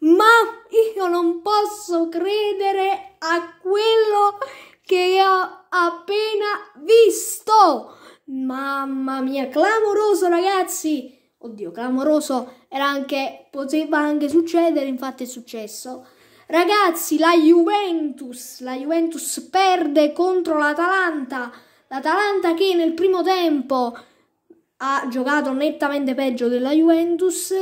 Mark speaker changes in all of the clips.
Speaker 1: ma io non posso credere a quello che ho appena visto. Mamma mia, clamoroso ragazzi! Oddio, clamoroso era anche, poteva anche succedere, infatti è successo. Ragazzi, la Juventus, la Juventus perde contro l'Atalanta. L'Atalanta che nel primo tempo ha giocato nettamente peggio della Juventus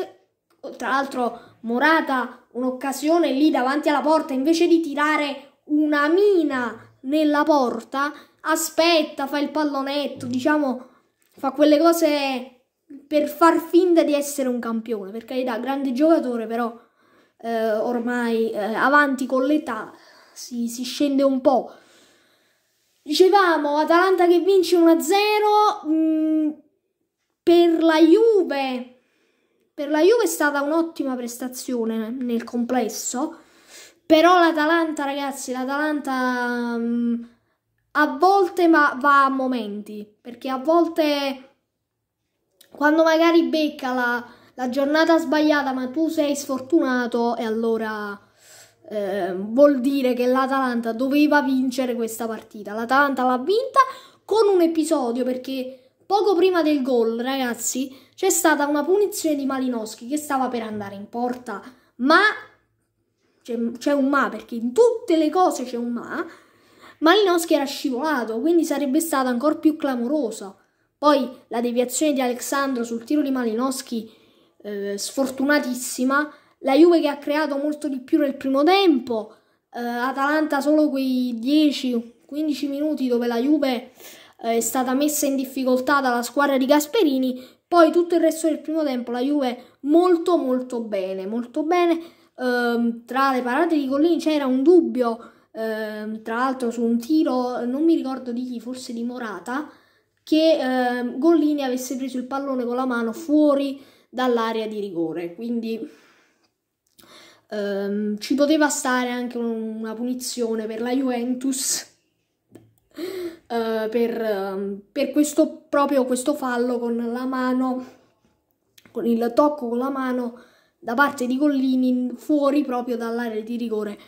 Speaker 1: tra l'altro Morata un'occasione lì davanti alla porta invece di tirare una mina nella porta aspetta, fa il pallonetto, diciamo fa quelle cose per far finta di essere un campione, per carità, grande giocatore però eh, ormai eh, avanti con l'età si, si scende un po'. Dicevamo Atalanta che vince 1-0 mm, per la Juve per la Juve è stata un'ottima prestazione nel complesso, però l'Atalanta, ragazzi, l'Atalanta um, a volte ma va a momenti, perché a volte quando magari becca la, la giornata sbagliata ma tu sei sfortunato e allora eh, vuol dire che l'Atalanta doveva vincere questa partita. L'Atalanta l'ha vinta con un episodio perché poco prima del gol, ragazzi, c'è stata una punizione di Malinowski che stava per andare in porta, ma c'è, un ma perché in tutte le cose c'è un ma. Malinowski era scivolato, quindi sarebbe stata ancora più clamorosa. Poi la deviazione di Alessandro sul tiro di Malinowski, eh, sfortunatissima. La Juve che ha creato molto di più nel primo tempo. Eh, Atalanta solo quei 10-15 minuti dove la Juve eh, è stata messa in difficoltà dalla squadra di Gasperini, poi tutto il resto del primo tempo la Juve molto molto bene, molto bene. Eh, tra le parate di Collini c'era un dubbio, eh, tra l'altro su un tiro, non mi ricordo di chi, forse di Morata, che eh, Gollini avesse preso il pallone con la mano fuori dall'area di rigore. Quindi ehm, ci poteva stare anche una punizione per la Juventus uh, per, uh, per questo, proprio questo fallo con la mano, con il tocco con la mano da parte di Collini fuori proprio dall'area di rigore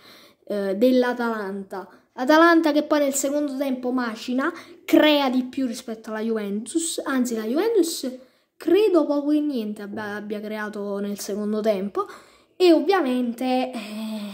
Speaker 1: uh, dell'Atalanta. Atalanta che poi nel secondo tempo macina, crea di più rispetto alla Juventus, anzi la Juventus credo poco e niente abbia, abbia creato nel secondo tempo e ovviamente eh,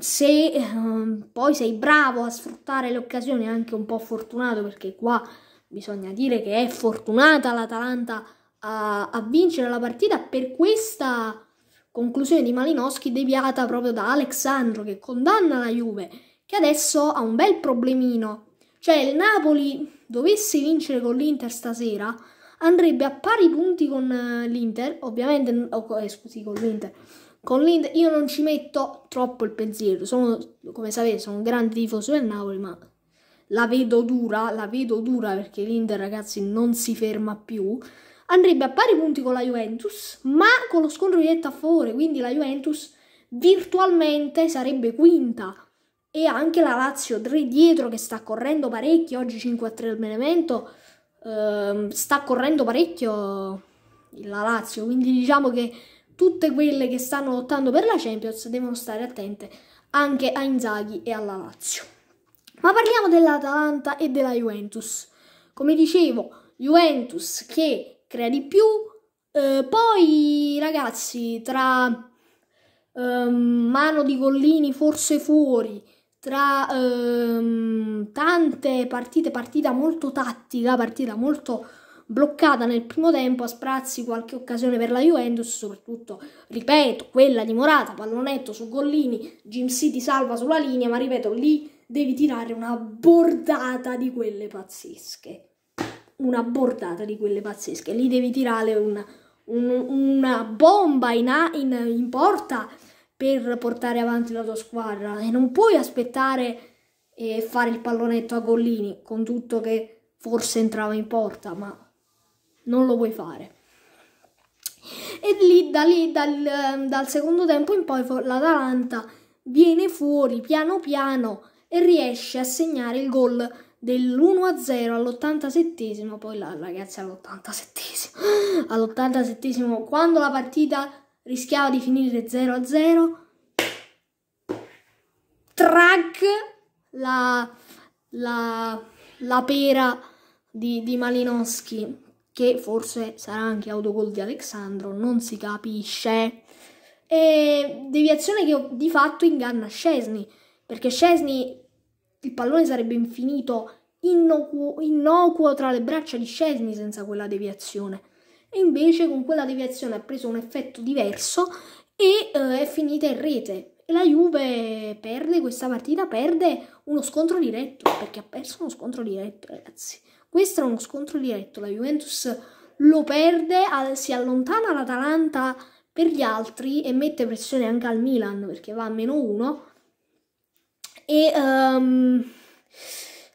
Speaker 1: se um, poi sei bravo a sfruttare le occasioni, anche un po' fortunato, perché qua bisogna dire che è fortunata l'Atalanta a, a vincere la partita per questa conclusione di Malinowski deviata proprio da Alexandro che condanna la Juve, che adesso ha un bel problemino. Cioè il Napoli dovesse vincere con l'Inter stasera, andrebbe a pari punti con eh, l'Inter, ovviamente, oh, eh, scusi, con l'Inter, con l'Inter io non ci metto troppo il pensiero, sono, come sapete sono un grande tifoso del Napoli, ma la vedo dura, la vedo dura perché l'Inter ragazzi non si ferma più. Andrebbe a pari punti con la Juventus, ma con lo scontro diretto a favore, quindi la Juventus virtualmente sarebbe quinta. E anche la Lazio 3 dietro che sta correndo parecchio, oggi 5-3 al Benevento, ehm, sta correndo parecchio la Lazio, quindi diciamo che tutte quelle che stanno lottando per la Champions devono stare attente anche a Inzaghi e alla Lazio. Ma parliamo dell'Atalanta e della Juventus. Come dicevo, Juventus che crea di più, eh, poi ragazzi tra ehm, mano di Collini forse fuori, tra ehm, tante partite, partita molto tattica, partita molto bloccata nel primo tempo a sprazzi qualche occasione per la Juventus, soprattutto, ripeto, quella di Morata, pallonetto su Gollini, Jim City salva sulla linea, ma ripeto, lì devi tirare una bordata di quelle pazzesche. Una bordata di quelle pazzesche. Lì devi tirare una, un, una bomba in, a, in, in porta per portare avanti la tua squadra e non puoi aspettare e eh, fare il pallonetto a Gollini, con tutto che forse entrava in porta, ma non lo puoi fare. E lì, da lì, dal, dal secondo tempo in poi, l'Atalanta viene fuori piano piano e riesce a segnare il gol dell'1-0 all'87 poi la, ragazzi all'87 all'87 quando la partita rischiava di finire 0-0 track la, la, la pera di, di Malinowski che forse sarà anche autogol di Alexandro, non si capisce. E deviazione che di fatto inganna Scesni, perché Scesni il pallone sarebbe infinito innocuo, innocuo tra le braccia di Scesni senza quella deviazione. E invece con quella deviazione ha preso un effetto diverso e eh, è finita in rete. E la Juve perde questa partita, perde uno scontro diretto, perché ha perso uno scontro diretto, ragazzi. Questo è uno scontro diretto, la Juventus lo perde, si allontana l'Atalanta per gli altri e mette pressione anche al Milan perché va a meno uno e um,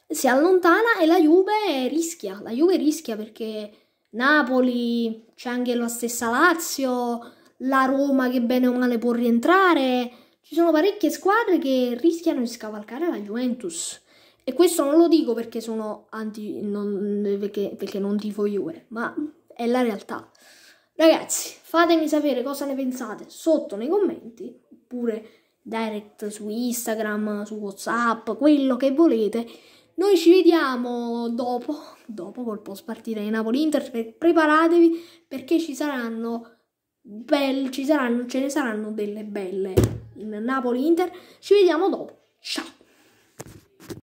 Speaker 1: si allontana e la Juve rischia, la Juve rischia perché Napoli, c'è anche la stessa Lazio, la Roma che bene o male può rientrare, ci sono parecchie squadre che rischiano di scavalcare la Juventus. E questo non lo dico perché sono anti. Non, perché, perché non tifo Juve, eh, ma è la realtà. Ragazzi, fatemi sapere cosa ne pensate sotto nei commenti, oppure direct su Instagram, su Whatsapp, quello che volete. Noi ci vediamo dopo, dopo col post partita di Napoli-Inter, preparatevi perché ci saranno, bel, ci saranno, ce ne saranno delle belle in Napoli-Inter. Ci vediamo dopo, ciao!